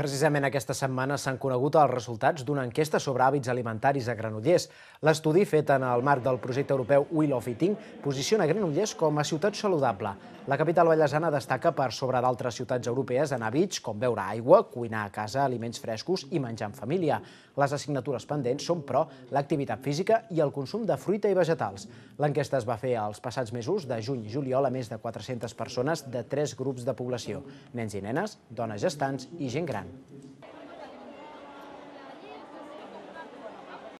Precisament aquesta setmana s'han conegut els resultats d'una enquesta sobre hàbits alimentaris a Granollers. L'estudi, fet en el marc del projecte europeu Will of Eating, posiciona Granollers com a ciutat saludable. La capital ballesana destaca per sobre d'altres ciutats europees en hàbits com beure aigua, cuinar a casa aliments frescos i menjar en família. Les assignatures pendents són, però, l'activitat física i el consum de fruita i vegetals. L'enquesta es va fer els passats mesos de juny i juliol a més de 400 persones de tres grups de població, nens i nenes, dones gestants i gent gran.